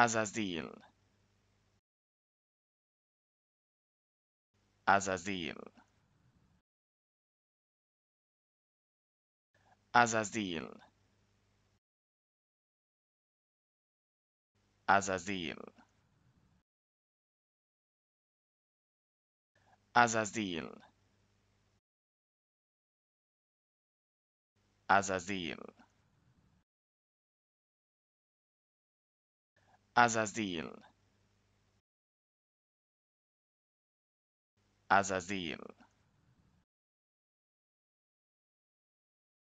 Azazil. Azazil. Azazil. Azazil. Azazil. Azazil. Azazel. Azazel.